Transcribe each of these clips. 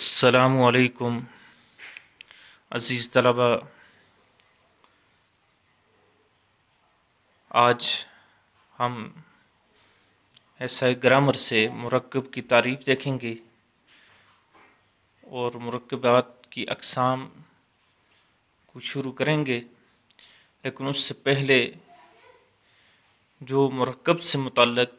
अलकुम अज़ीज़ तलबा आज हम ऐसा ग्रामर से मरकब की तारीफ़ देखेंगे और मरकबात की अकसाम को शुरू करेंगे लेकिन उससे पहले जो मरकब से मुतलक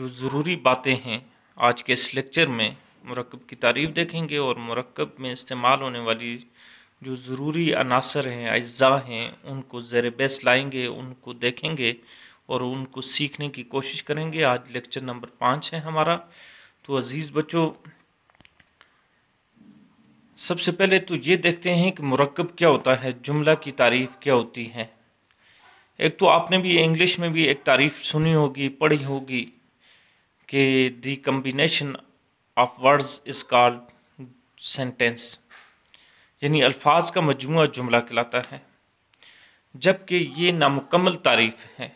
जो ज़रूरी बातें हैं आज के इस लेक्चर में मरकब की तारीफ़ देखेंगे और मरकब में इस्तेमाल होने वाली जो ज़रूरी अनासर हैं अज्जा हैं उनको ज़र बेस लाएँगे उनको देखेंगे और उनको सीखने की कोशिश करेंगे आज लेक्चर नंबर पाँच है हमारा तो अज़ीज़ बच्चों सबसे पहले तो ये देखते हैं कि मरकब क्या होता है जुमला की तारीफ़ क्या होती है एक तो आपने भी इंग्लिश में भी एक तारीफ़ सुनी होगी पढ़ी होगी कि the combination of words is called sentence यानी अल्फाज का मजमू जुमला कहलाता है जबकि ये नामुकम्मल तारीफ है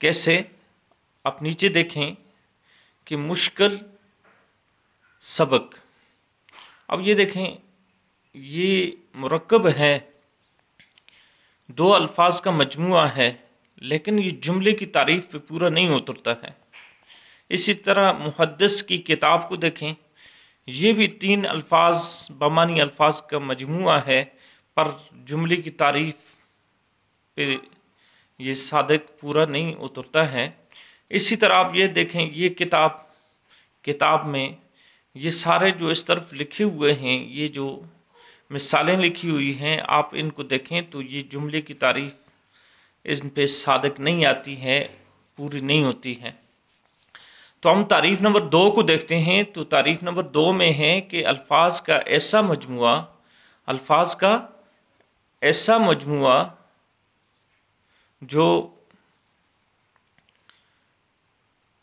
कैसे आप नीचे देखें कि मुश्किल सबक अब ये देखें ये मरकब है दो अल्फाज का मजमु है लेकिन ये जुमले की तारीफ पे पूरा नहीं उतरता है इसी तरह मुहदस की किताब को देखें ये भी तीन अल्फाज बमानी अल्फाज का मजमु है पर जुमले की तारीफ पे ये सादक पूरा नहीं उतरता है इसी तरह आप ये देखें ये किताब किताब में ये सारे जो इस तरफ लिखे हुए हैं ये जो मिसालें लिखी हुई हैं आप इनको देखें तो ये जुमले की तारीफ इन पर सादक नहीं आती है पूरी नहीं होती है तो हम तारीफ़ नंबर दो को देखते हैं तो तारीफ़ नंबर दो में है कि अल्फाज का ऐसा मजमु अल्फाज का ऐसा मजमु जो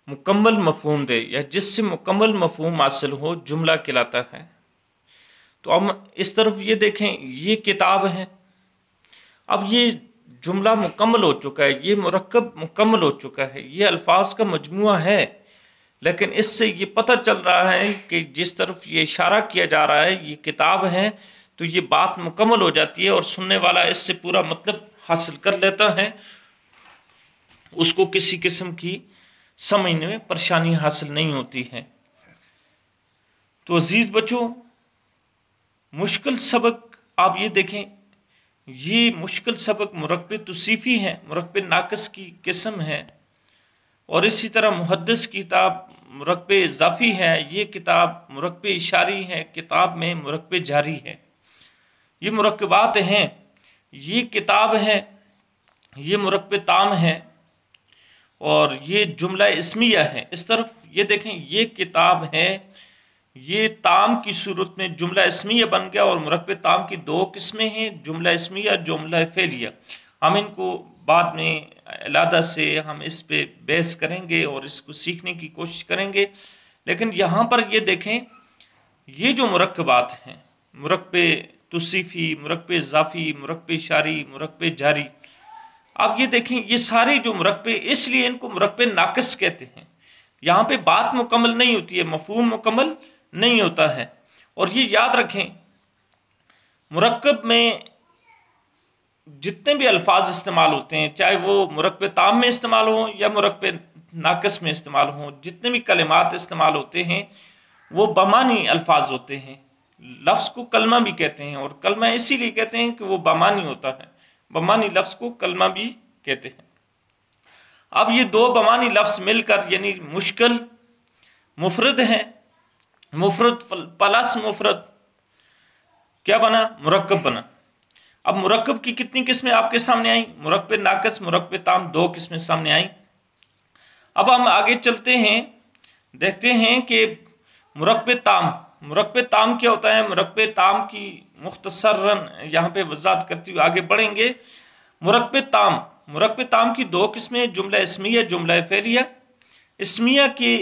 मुकम्मल मफहम दे या जिससे मुकम्मल मफहम हासिल हो जुमला कहलाता है तो हम इस तरफ ये देखें ये किताब है अब ये जुमला मुकम्मल हो चुका है ये मरकब मुकम्मल हो चुका है ये अल्फाज का मजमु है लेकिन इससे ये पता चल रहा है कि जिस तरफ ये इशारा किया जा रहा है ये किताब है तो ये बात मुकम्मल हो जाती है और सुनने वाला इससे पूरा मतलब हासिल कर लेता है उसको किसी किस्म की समझने में परेशानी हासिल नहीं होती है तो अजीज़ बच्चों मुश्किल सबक आप ये देखें ये मुश्किल सबक मरकब तसीफ़ी है मरकब नाकस की किस्म है और इसी तरह मुहदस किताब मरकब इजाफ़ी है ये किताब मरकब इशारी है किताब में मरकब जारी है ये मरकबात हैं ये किताब है ये मरकब ताम है और ये जुमला इसमिया है इस तरफ ये देखें ये किताब है ये ताम की सूरत में जुमला इसमिया बन गया और मरकब ताम की दो किस्में हैं जुमला इसमिया जुमला फ़ैलिया हम इनको बाद में अलादा से हम इस पर बेस करेंगे और इसको सीखने की कोशिश करेंगे लेकिन यहाँ पर ये देखें ये जो मरकबात हैं मरकब तसीफ़ी मरकब इजाफ़ी मरकब शारी मरकब जारी अब ये देखें ये सारे जो मरकबे इसलिए इनको मरकब नाकस कहते हैं यहाँ पे बात मुकम्मल नहीं होती है मफहम मुकम्मल नहीं होता है और ये याद रखें मरकब में जितने भी अल्फाज इस्तेमाल होते हैं चाहे वो मरकब ताम में इस्तेमाल हों या मरकब नाकस में इस्तेमाल हों जितने भी कलमात इस्तेमाल होते हैं वो बमानी अल्फाज होते हैं लफ्ज़ को कलमा भी कहते हैं और कलमा इसीलिए कहते हैं कि वो बमानी होता है बमानी लफ्ज़ को कलमा भी कहते हैं अब ये दो बमानी लफ्ज़ मिलकर यानी मुश्किल मुफरद हैं मुफरत प्लस मुफरत क्या बना मुरकब बना अब मुरक्ब की कितनी किस्में आपके सामने आई मुरक्ब नाकस मुरक्ब ताम दो किस्में सामने आई अब हम आगे चलते हैं देखते हैं कि मुरक्ब ताम मुरक्ब ताम क्या होता है मुरक्ब ताम की रन यहाँ पे वजात करते हुए आगे बढ़ेंगे मुरक्ब ताम मुरक्ब ताम की दो किस्में जुमला इसमिया जुमला फेरिया इसमिया के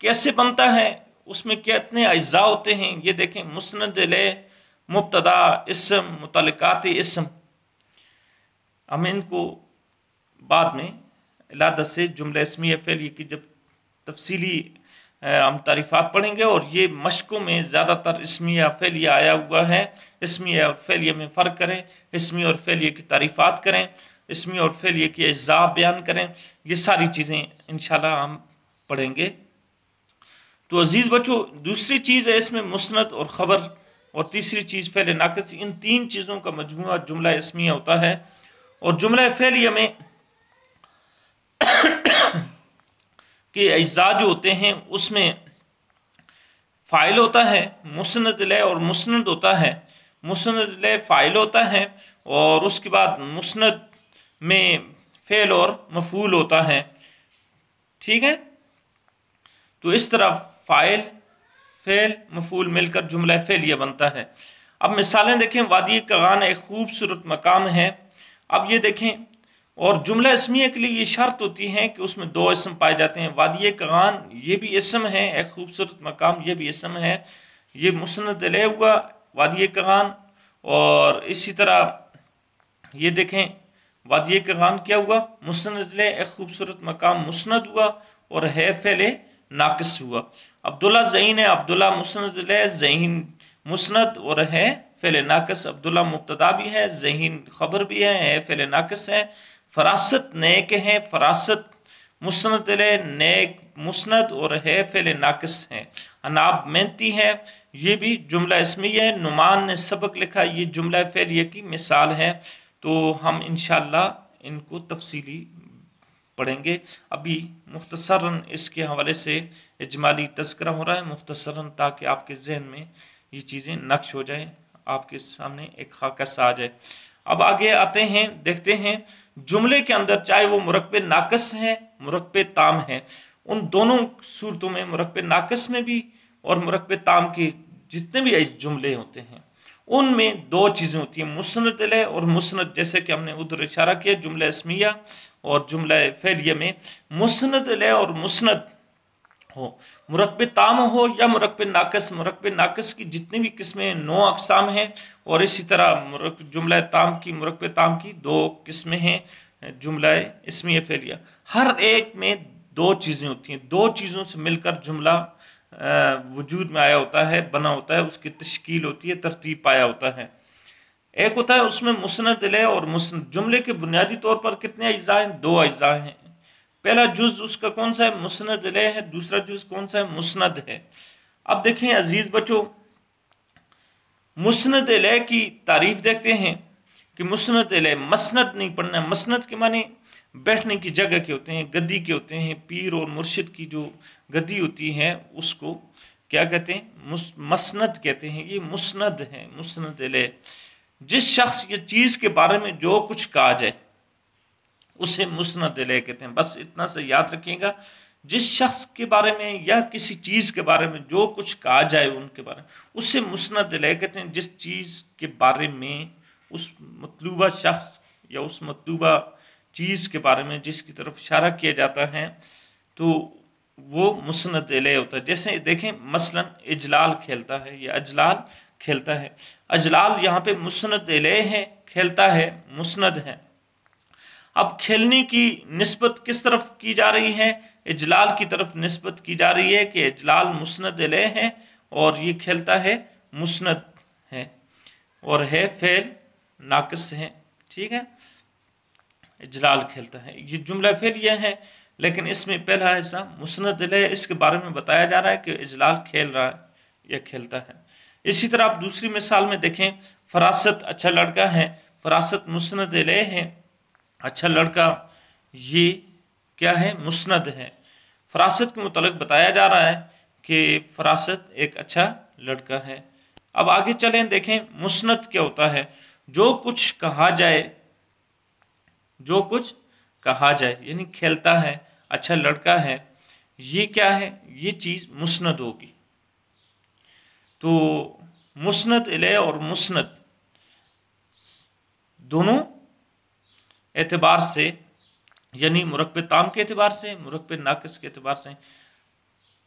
कैसे बनता है उसमें कितने अज्जा होते हैं ये देखें मुस्ंद मुबतदा इसम मुतलक़ाती इसम हम इनको बाद में इलाद से जुमला इसमी फ़ैल कि जब तफसीली हम तारीफ़ात पढ़ेंगे और ये मशक़ों में ज़्यादातर इसमिया फ़ैलिया आया हुआ है इसमिया और फ़ैलिया में फ़र्क करें इसमी और फ़ैलिया की तारीफ़ात करें इसमी और फ़ैलिया की अज्जा बयान करें ये सारी चीज़ें इन हम पढ़ेंगे तो अज़ीज़ बच्चों दूसरी चीज़ है इसमें मुस्ंद और ख़बर और तीसरी चीज़ फ़ैल नाकस इन तीन चीज़ों का मजमू जुमला इसमिया होता है और जुमला फ़ैलिया में के अज्जा जो होते हैं उसमें फ़ाइल होता है मुसनद लय और मुसनद होता है मुसनद लय फ़ाइल होता है और उसके बाद मुसनद में फ़ेल और मफूल होता है ठीक है तो इस तरह फ़ाइल फेल मफूल मिलकर जुमला यह बनता है अब मिसालें देखें वादी कगान एक खूबसूरत मकाम है अब ये देखें और जुमला इसमिया के लिए ये शर्त होती है कि उसमें दो इसम पाए जाते हैं वादी कगान ये भी इसम है एक खूबसूरत मकाम ये भी इसम है ये मुसंद ले हुआ वादी कगान और इसी तरह ये देखें वादी कगान क्या हुआ मुसंद ले एक खूबसूरत मकाम मुसंद हुआ और है फैले नाकस हुआ अब्दुल्ला जहीन है अब्दुल्ला मुस्ंद ज़हीन मुस्ंद और है फैले नाकस अब्दुल्ला मुबतदा भी है ज़हीन खबर भी है है फैले नाकस है फरासत नेक है फरासत मुस्ंद नेक मुस्ंद और है फैले नाकस हैं अनाब मेहनती है ये भी जुमला इसमी है नुमान ने सबक लिखा ये जुमला फ़ैलिया की मिसाल है तो हम इन इनको तफसीली पढ़ेंगे अभी मुख्तसरन इसके हवाले से इजमाली तस्करा हो रहा है मुख्तसरन ताकि आपके जहन में ये चीज़ें नक्श हो जाएँ आपके सामने एक खाकस आ जाए अब आगे आते हैं देखते हैं जुमले के अंदर चाहे वो मुरकब नाकस हैं मुरकब ताम हैं उन दोनों सूरतों में मुरकब नाकस में भी और मुरकब ताम के जितने भी जुमले होते हैं उनमें दो चीज़ें होती हैं मुसनद और मुस्त जैसे कि हमने उधर इशारा किया जुमला इसमिया और जुमला फेलिया में मुसनद और मुसनद हो मरकब ताम हो या मरकब नाकस मरकब नाकस की जितनी भी किस्में नौ अकसाम हैं और इसी तरह जुमला ताम की मरकब ताम की दो किस्में हैं जुमला इसमिया फैलिया हर एक में दो चीज़ें होती हैं दो चीज़ों से मिलकर जुमला वजूद में आया होता है बना होता है उसकी तश्कील होती है तरतीब पाया होता है एक होता है उसमें मुसनद ले और मुसनद जुमले के बुनियादी तौर पर कितने अज्जा हैं दो अज्जा हैं पहला जुज़ उसका कौन सा है मुसनद ले है दूसरा जुज़ कौन सा है मुसनद है अब देखें अजीज़ बच्चों मुसनद ले की तारीफ देखते हैं कि मुसनद ले मसनद नहीं पढ़ना है मसनद के माने बैठने की जगह के होते हैं गद्दी के होते हैं पीर और मुर्शिद की जो गद्दी होती है उसको क्या कहते हैं मसनद कहते हैं ये मुसनद है मुसनद ले जिस शख्स ये चीज़ के बारे में जो कुछ कहा जाए उसे मुसनद ले कहते हैं बस इतना से याद रखिएगा जिस शख्स के बारे में या किसी चीज़ के बारे में जो कुछ कहा जाए उनके बारे में उसे मुसनद ले कहते हैं जिस चीज़ के बारे में उस मतलूबा शख्स या उस मतलूबा चीज़ के बारे में जिसकी तरफ इशारा किया जाता है तो वो मुसनत ले होता है जैसे देखें मसलन इजलाल खेलता है या अजलाल खेलता है अजलाल यहाँ पे मुसनत ले है खेलता है मुसनद है अब खेलने की नस्बत किस तरफ की जा रही है इजलाल की तरफ नस्बत की जा रही है कि इजलाल मुसनद ले है और ये खेलता है मुसनद है और है फेल नाकस है ठीक है इजलाल खेलता है ये जुमला फिर यह है लेकिन इसमें पहला हिस्सा मुसनद इसके बारे में बताया जा रहा है कि इजलाल खेल रहा है या खेलता है इसी तरह आप दूसरी मिसाल में देखें फरासत अच्छा लड़का है फरासत मुसनद है अच्छा लड़का ये क्या है मुसनद है फरासत के मतलब बताया जा रहा है कि फरासत एक अच्छा लड़का है अब आगे चलें देखें मुसनद क्या होता है जो कुछ कहा जाए जो कुछ कहा जाए यानी खेलता है अच्छा लड़का है ये क्या है ये चीज़ मुस्ंद होगी तो मुस्ंद इले और मुस्ंद दोनों एतबार से यानी मुरकब ताम के अतबार से मुरकब नाकस के अतबार से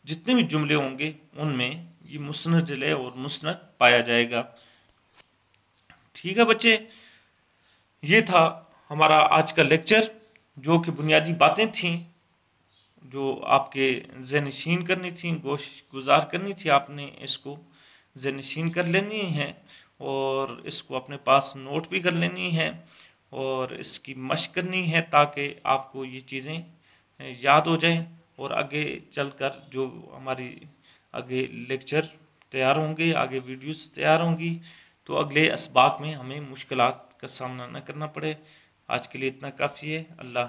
जितने भी जुमले होंगे उनमें ये मुस्ंद इले और मुस्ंद पाया जाएगा ठीक है बच्चे ये था हमारा आज का लेक्चर जो कि बुनियादी बातें थीं जो आपके जहनशीन करनी थी गोश गुजार करनी थी आपने इसको जहनशीन कर लेनी है और इसको अपने पास नोट भी कर लेनी है और इसकी मशक करनी है ताकि आपको ये चीज़ें याद हो जाएं और आगे चलकर जो हमारी आगे लेक्चर तैयार होंगे आगे वीडियोस तैयार होंगी तो अगले इसबाक में हमें मुश्किल का सामना न करना पड़े आज के लिए इतना काफ़ी है अल्लाह